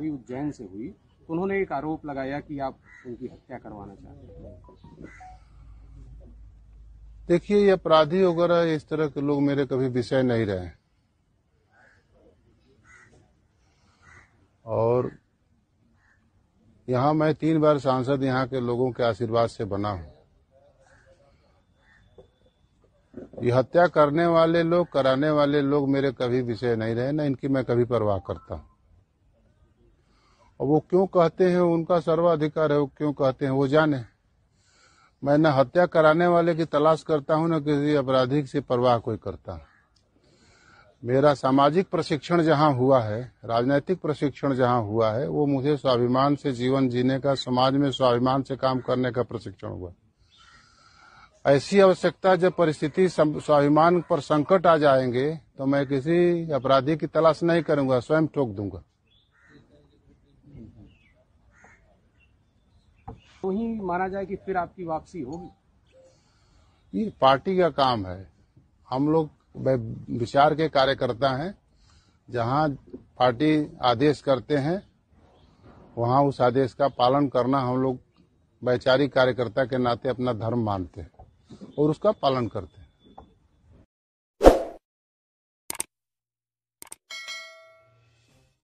गिरफ्तारी उज्जैन से हुई तो उन्होंने एक आरोप लगाया कि आप उनकी हत्या करवाना चाहते हैं देखिए ये अपराधी वगैरह इस तरह के लोग मेरे कभी विषय नहीं रहे और यहाँ मैं तीन बार सांसद यहाँ के लोगों के आशीर्वाद से बना हूँ ये हत्या करने वाले लोग कराने वाले लोग मेरे कभी विषय नहीं रहे ना इनकी मैं कभी परवाह करता हूँ और वो क्यों कहते हैं उनका सर्वाधिकार है वो क्यों कहते हैं वो जाने मैं न हत्या कराने वाले की तलाश करता हूँ न किसी अपराधी से परवाह कोई करता मेरा सामाजिक प्रशिक्षण जहां हुआ है राजनैतिक प्रशिक्षण जहां हुआ है वो मुझे स्वाभिमान से जीवन जीने का समाज में स्वाभिमान से काम करने का प्रशिक्षण हुआ ऐसी आवश्यकता जब परिस्थिति स्वाभिमान पर संकट आ जाएंगे तो मैं किसी अपराधी की तलाश नहीं करूंगा स्वयं ठोक दूंगा तो ही माना जाए कि फिर आपकी वापसी होगी ये पार्टी का काम है हम लोग विचार के कार्यकर्ता हैं जहां पार्टी आदेश करते हैं वहां उस आदेश का पालन करना हम लोग वैचारिक कार्यकर्ता के नाते अपना धर्म मानते हैं और उसका पालन करते हैं